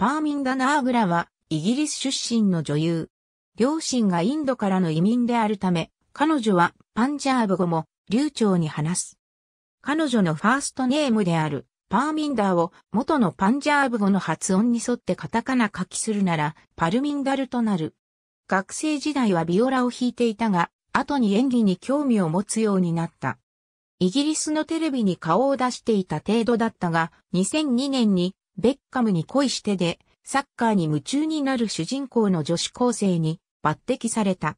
パーミンダナーグラは、イギリス出身の女優。両親がインドからの移民であるため、彼女はパンジャーブ語も流暢に話す。彼女のファーストネームであるパーミンダーを元のパンジャーブ語の発音に沿ってカタカナ書きするならパルミンダルとなる。学生時代はビオラを弾いていたが、後に演技に興味を持つようになった。イギリスのテレビに顔を出していた程度だったが、2002年にベッカムに恋してで、サッカーに夢中になる主人公の女子高生に抜擢された。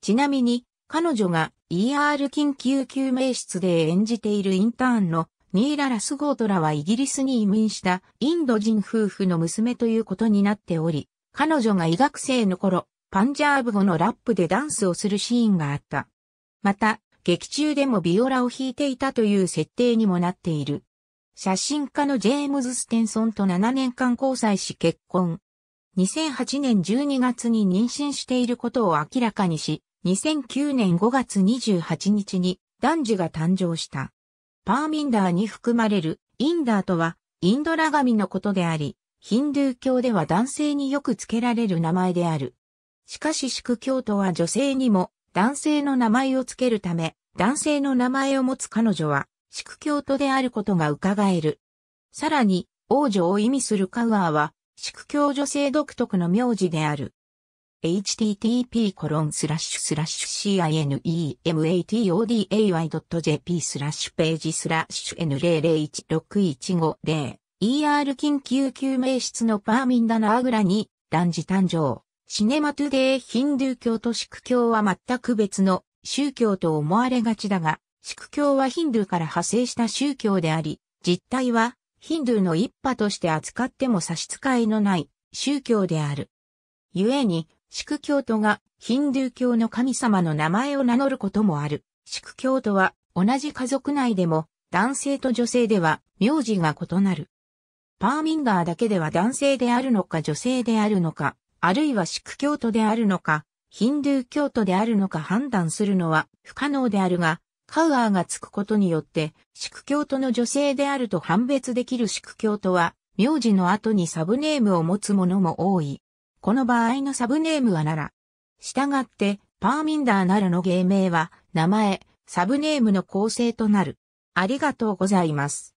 ちなみに、彼女が ER 緊急救命室で演じているインターンのニーラ・ラスゴートラはイギリスに移民したインド人夫婦の娘ということになっており、彼女が医学生の頃、パンジャーブ語のラップでダンスをするシーンがあった。また、劇中でもビオラを弾いていたという設定にもなっている。写真家のジェームズ・ステンソンと7年間交際し結婚。2008年12月に妊娠していることを明らかにし、2009年5月28日に男児が誕生した。パーミンダーに含まれるインダーとはインドラ神のことであり、ヒンドゥー教では男性によく付けられる名前である。しかし宿教徒は女性にも男性の名前を付けるため、男性の名前を持つ彼女は宿教徒であることが伺える。さらに、王女を意味するカウアーは、宿教女性独特の名字である。http://cinematoday.jp スラッシュページスラッシュ N0016150ER 緊急救命室のパーミンダナーグラに、男児誕生。シネマトゥデーヒンドゥー教と宿教は全く別の宗教と思われがちだが、シク教はヒンドゥーから派生した宗教であり、実態はヒンドゥーの一派として扱っても差し支えのない宗教である。故に、シク教徒がヒンドゥー教の神様の名前を名乗ることもある。シク教徒は同じ家族内でも男性と女性では名字が異なる。パーミンガーだけでは男性であるのか女性であるのか、あるいはシク教徒であるのか、ヒンドゥー教徒であるのか判断するのは不可能であるが、カウアーがつくことによって、宿教徒の女性であると判別できる宿教徒は、名字の後にサブネームを持つ者も多い。この場合のサブネームはなら。従って、パーミンダーならの芸名は、名前、サブネームの構成となる。ありがとうございます。